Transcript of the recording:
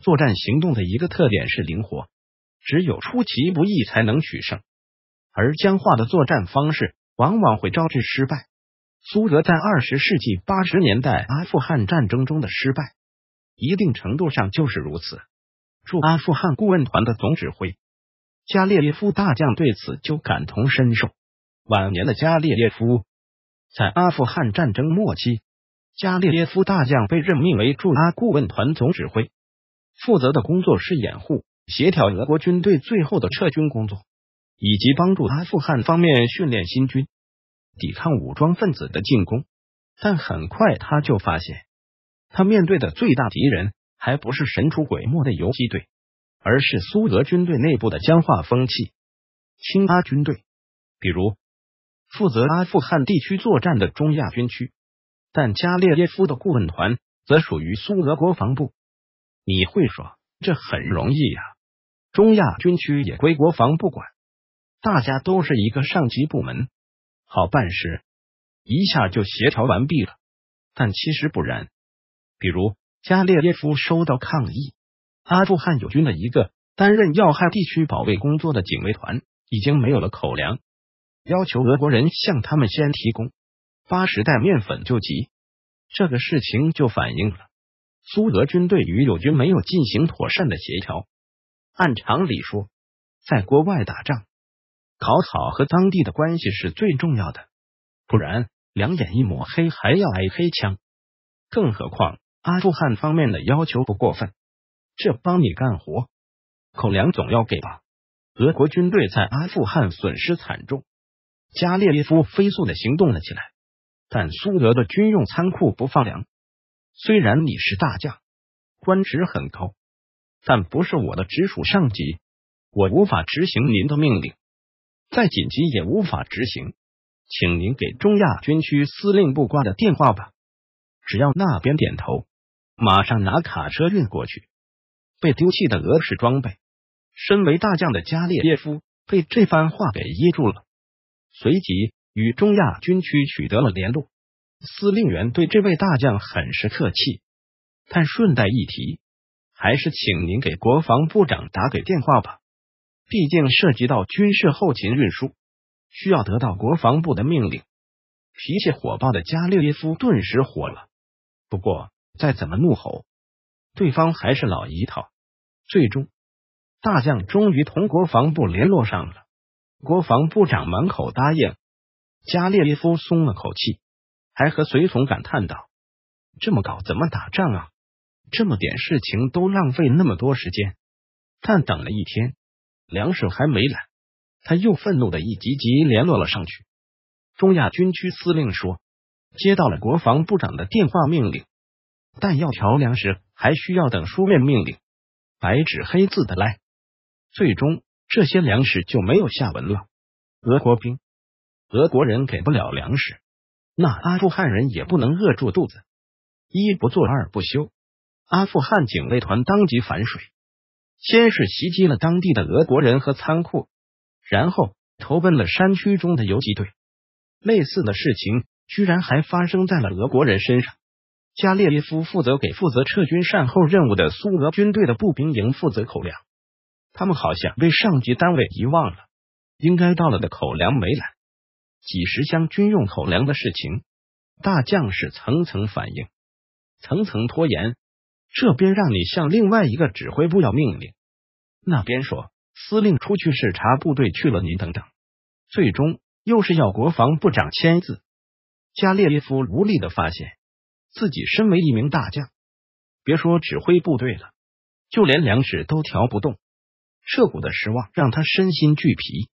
作战行动的一个特点是灵活，只有出其不意才能取胜，而僵化的作战方式往往会招致失败。苏俄在二十世纪八十年代阿富汗战争中的失败，一定程度上就是如此。驻阿富汗顾问团的总指挥加列耶夫大将对此就感同身受。晚年的加列耶夫在阿富汗战争末期，加列耶夫大将被任命为驻阿顾问团总指挥。负责的工作是掩护、协调俄国军队最后的撤军工作，以及帮助阿富汗方面训练新军、抵抗武装分子的进攻。但很快他就发现，他面对的最大敌人还不是神出鬼没的游击队，而是苏俄军队内部的僵化风气、亲阿军队，比如负责阿富汗地区作战的中亚军区。但加列耶夫的顾问团则属于苏俄国防部。你会说这很容易呀？中亚军区也归国防不管，大家都是一个上级部门，好办事，一下就协调完毕了。但其实不然，比如加列耶夫收到抗议，阿富汗友军的一个担任要害地区保卫工作的警卫团已经没有了口粮，要求俄国人向他们先提供八十袋面粉救急。这个事情就反映了。苏俄军队与友军没有进行妥善的协调。按常理说，在国外打仗，搞好和当地的关系是最重要的。不然，两眼一抹黑，还要挨黑枪。更何况，阿富汗方面的要求不过分，这帮你干活，口粮总要给吧？俄国军队在阿富汗损失惨重，加列耶夫飞速的行动了起来，但苏俄的军用仓库不放粮。虽然你是大将，官职很高，但不是我的直属上级，我无法执行您的命令，再紧急也无法执行，请您给中亚军区司令部挂的电话吧，只要那边点头，马上拿卡车运过去。被丢弃的俄式装备，身为大将的加列耶夫被这番话给噎住了，随即与中亚军区取得了联络。司令员对这位大将很是客气，但顺带一提，还是请您给国防部长打给电话吧。毕竟涉及到军事后勤运输，需要得到国防部的命令。脾气火爆的加列耶夫顿时火了，不过再怎么怒吼，对方还是老一套。最终，大将终于同国防部联络上了，国防部长满口答应，加列耶夫松了口气。还和随从感叹道：“这么搞怎么打仗啊？这么点事情都浪费那么多时间。但等了一天，粮食还没来，他又愤怒的一集集联络了上去。中亚军区司令说，接到了国防部长的电话命令，但要调粮食还需要等书面命令，白纸黑字的来。最终这些粮食就没有下文了。俄国兵，俄国人给不了粮食。”那阿富汗人也不能饿住肚子，一不做二不休，阿富汗警卫团当即反水，先是袭击了当地的俄国人和仓库，然后投奔了山区中的游击队。类似的事情居然还发生在了俄国人身上。加列耶夫负责给负责撤军善后任务的苏俄军队的步兵营负责口粮，他们好像被上级单位遗忘了，应该到了的口粮没来。几十箱军用口粮的事情，大将士层层反映，层层拖延。这边让你向另外一个指挥部要命令，那边说司令出去视察部队去了，您等等。最终又是要国防部长签字。加列耶夫无力的发现自己身为一名大将，别说指挥部队了，就连粮食都调不动。彻骨的失望让他身心俱疲。